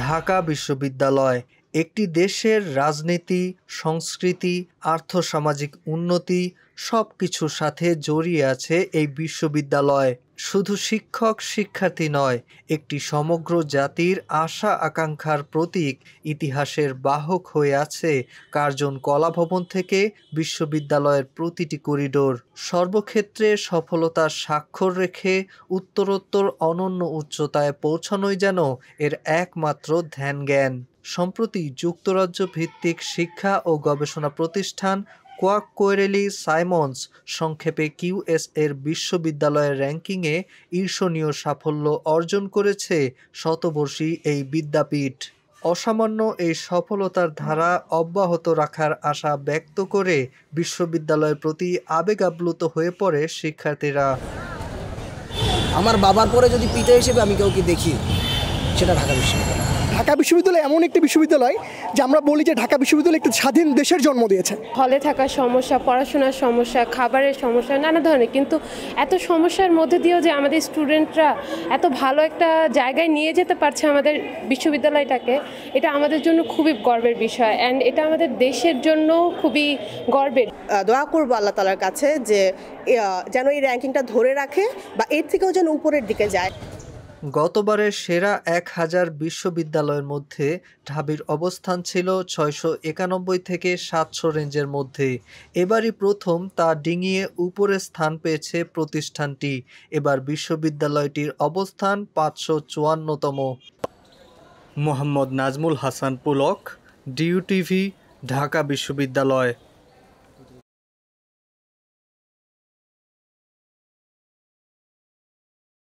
ঢাকা বিশ্ববিদ্যালয় একটি দেশের রাজনীতি সংস্কৃতি আর্থসামাজিক উন্নতি সব কিছুর সাথে জড়িয়ে আছে এই বিশ্ববিদ্যালয় শুধু শিক্ষক শিক্ষার্থী নয় একটি সমগ্র জাতির আশা আকাঙ্ক্ষার প্রতীক ইতিহাসের বাহক হয়ে আছে কার্জন কলাভবন থেকে বিশ্ববিদ্যালয়ের প্রতিটি করিডোর সর্বক্ষেত্রে সফলতার স্বাক্ষর রেখে উত্তরোত্তর অনন্য উচ্চতায় পৌঁছানোই যেন এর একমাত্র ধ্যান জ্ঞান সম্প্রতি যুক্তরাজ্য ভিত্তিক শিক্ষা ও গবেষণা প্রতিষ্ঠান কোয়াক কোয়েরেলি সাইমন্স সংক্ষেপে কিউএস এর বিশ্ববিদ্যালয়ের র্যাঙ্কিংয়ে ঈর্ষণীয় সাফল্য অর্জন করেছে শতবর্ষী এই বিদ্যাপীঠ অসামান্য এই সফলতার ধারা অব্যাহত রাখার আশা ব্যক্ত করে বিশ্ববিদ্যালয়ের প্রতি আবেগাব্লুত হয়ে পড়ে শিক্ষার্থীরা আমার বাবার পরে যদি পিতা হিসেবে আমি কাউকে দেখি সেটা ঢাকা বিশ্ববিদ্যালয় ঢাকা বিশ্ববিদ্যালয় এমন একটি বিশ্ববিদ্যালয় যে আমরা বলি যে ঢাকা বিশ্ববিদ্যালয় একটি স্বাধীন দেশের জন্ম দিয়েছে হলে থাকার সমস্যা পড়াশোনার সমস্যা খাবারের সমস্যা নানা ধরনের কিন্তু এত সমস্যার মধ্যে দিয়েও যে আমাদের স্টুডেন্টরা এত ভালো একটা জায়গায় নিয়ে যেতে পারছে আমাদের বিশ্ববিদ্যালয়টাকে এটা আমাদের জন্য খুবই গর্বের বিষয় অ্যান্ড এটা আমাদের দেশের জন্য খুবই গর্বের দোয়া করবো আল্লাহ তালার কাছে যে যেন এই র্যাঙ্কিংটা ধরে রাখে বা এর থেকেও যেন উপরের দিকে যায় গতবারের সেরা এক হাজার বিশ্ববিদ্যালয়ের মধ্যে ঢাবির অবস্থান ছিল ছয়শো একানব্বই থেকে সাতশো রেঞ্জের মধ্যে এবারই প্রথম তা ডিঙিয়ে উপরে স্থান পেয়েছে প্রতিষ্ঠানটি এবার বিশ্ববিদ্যালয়টির অবস্থান পাঁচশো চুয়ান্নতম মোহাম্মদ নাজমুল হাসান পুলক ডিউটিভি ঢাকা বিশ্ববিদ্যালয়